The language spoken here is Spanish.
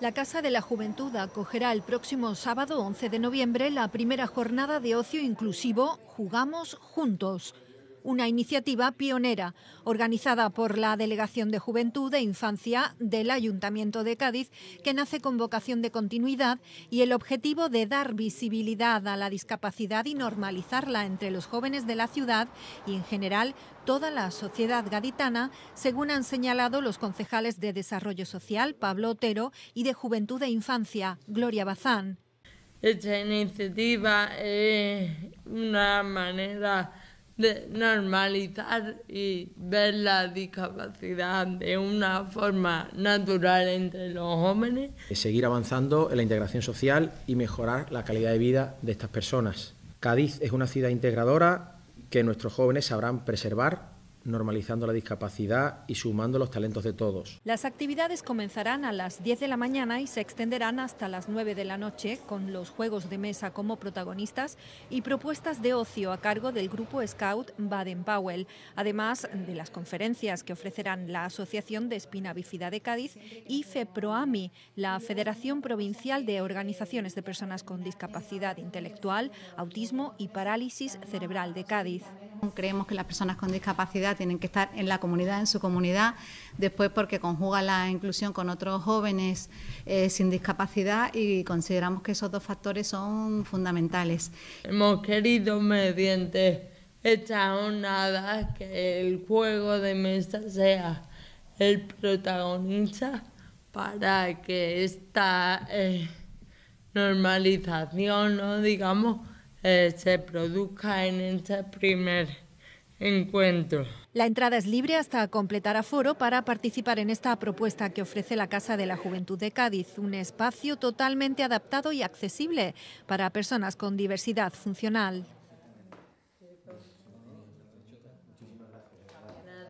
La Casa de la Juventud acogerá el próximo sábado 11 de noviembre la primera jornada de ocio inclusivo Jugamos Juntos una iniciativa pionera organizada por la Delegación de Juventud e Infancia del Ayuntamiento de Cádiz, que nace con vocación de continuidad y el objetivo de dar visibilidad a la discapacidad y normalizarla entre los jóvenes de la ciudad y en general toda la sociedad gaditana, según han señalado los concejales de Desarrollo Social, Pablo Otero, y de Juventud e Infancia, Gloria Bazán. Esta iniciativa es una manera de normalizar y ver la discapacidad de una forma natural entre los jóvenes. Seguir avanzando en la integración social y mejorar la calidad de vida de estas personas. Cádiz es una ciudad integradora que nuestros jóvenes sabrán preservar normalizando la discapacidad y sumando los talentos de todos. Las actividades comenzarán a las 10 de la mañana y se extenderán hasta las 9 de la noche con los juegos de mesa como protagonistas y propuestas de ocio a cargo del grupo Scout Baden-Powell, además de las conferencias que ofrecerán la Asociación de Espina Bífida de Cádiz y FEPROAMI, la Federación Provincial de Organizaciones de Personas con Discapacidad Intelectual, Autismo y Parálisis Cerebral de Cádiz creemos que las personas con discapacidad tienen que estar en la comunidad, en su comunidad, después porque conjuga la inclusión con otros jóvenes eh, sin discapacidad y consideramos que esos dos factores son fundamentales. Hemos querido mediante esta nada que el juego de mesa sea el protagonista para que esta eh, normalización, ¿no? digamos, eh, se produzca en este primer encuentro. La entrada es libre hasta completar aforo para participar en esta propuesta que ofrece la Casa de la Juventud de Cádiz, un espacio totalmente adaptado y accesible para personas con diversidad funcional.